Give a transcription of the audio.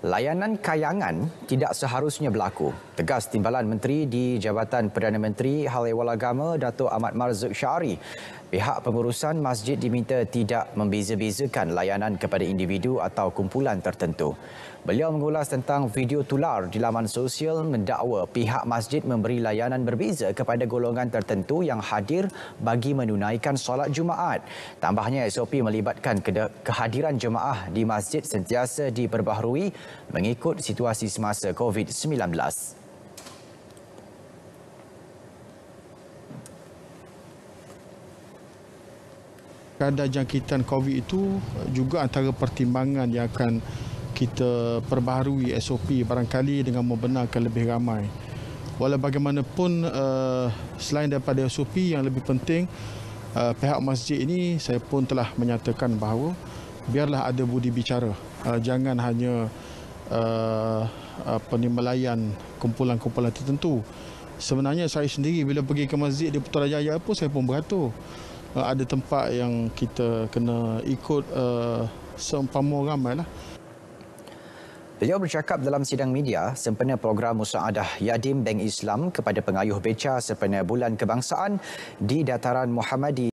Layanan kayangan tidak seharusnya berlaku. Tegas Timbalan Menteri di Jabatan Perdana Menteri Hal Ehwal Agama, Dato' Ahmad Marzuk Syari Pihak pengurusan masjid diminta tidak membeza-bezakan layanan kepada individu atau kumpulan tertentu. Beliau mengulas tentang video tular di laman sosial mendakwa pihak masjid memberi layanan berbeza kepada golongan tertentu yang hadir bagi menunaikan solat Jumaat. Tambahnya SOP melibatkan kehadiran jemaah di masjid sentiasa diperbaharui mengikut situasi semasa COVID-19. kadar jangkitan COVID itu eh, juga antara pertimbangan yang akan kita perbaharui SOP barangkali dengan membenarkan lebih ramai. Walau bagaimanapun eh, selain daripada SOP yang lebih penting eh, pihak masjid ini saya pun telah menyatakan bahawa biarlah ada budi bicara. Jangan hanya penimbalayan kumpulan-kumpulan tertentu. Sebenarnya saya sendiri bila pergi ke masjid di Putrajaya pun saya pun beratur. Uh, ada tempat yang kita kena ikut uh, seumpama ramai. Lah. Beliau bercakap dalam sidang media sempena program Musa'adah Yadim Bank Islam kepada pengayuh beca sempena Bulan Kebangsaan di Dataran Muhammadi